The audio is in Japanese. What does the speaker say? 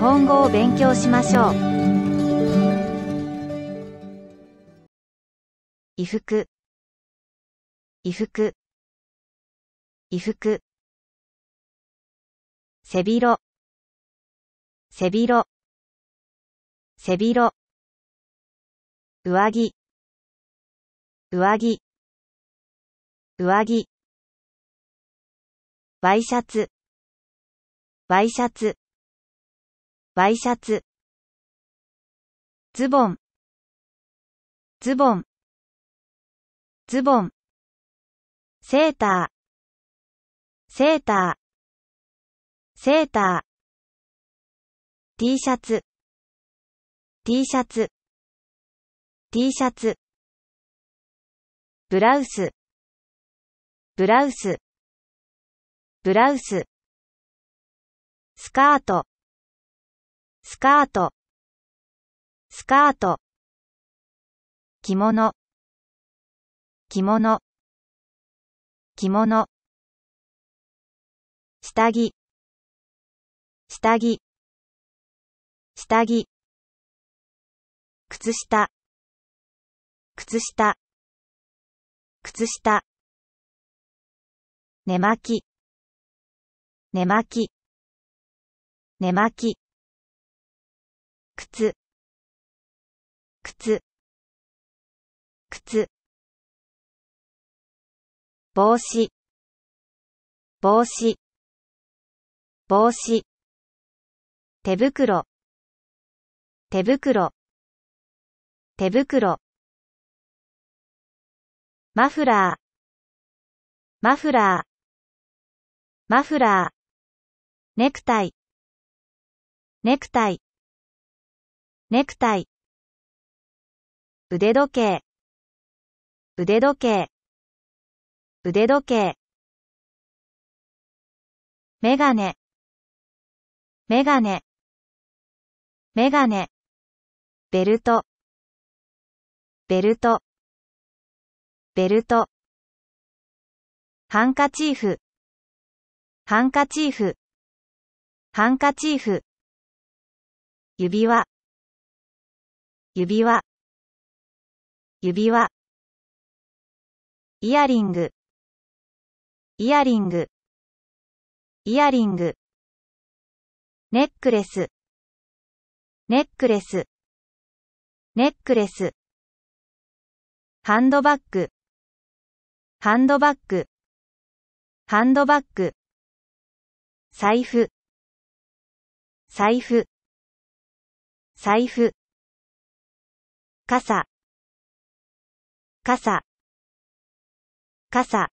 本語を勉強しましょう衣服衣服衣服背広背広背広上着上着上着ワイシャツワイシャツワイシャツズボンズボンズボンセーターセーターセーター T シャツ T シャツ T シャツブラウスブラウスブラウススカートスカート、スカート。着物、着物、着物。下着、下着、下着。靴下、靴下、靴下。寝巻き、寝巻き、寝巻き。靴靴靴帽子帽子帽子手袋手袋手袋マフラーマフラーマフラーネクタイネクタイネクタイ、腕時計、腕時計、腕時計、メガネ、メガネ、メガネ、ベルト、ベルト、ベルト、ハンカチーフ、ハンカチーフ、ハンカチーフ、指輪、指輪、指輪。イヤリング、イヤリング、イヤリング。ネックレス、ネックレス、ネックレス。ハンドバッグ、ハンドバッグ、ハンドバッグ。財布、財布、財布。傘傘傘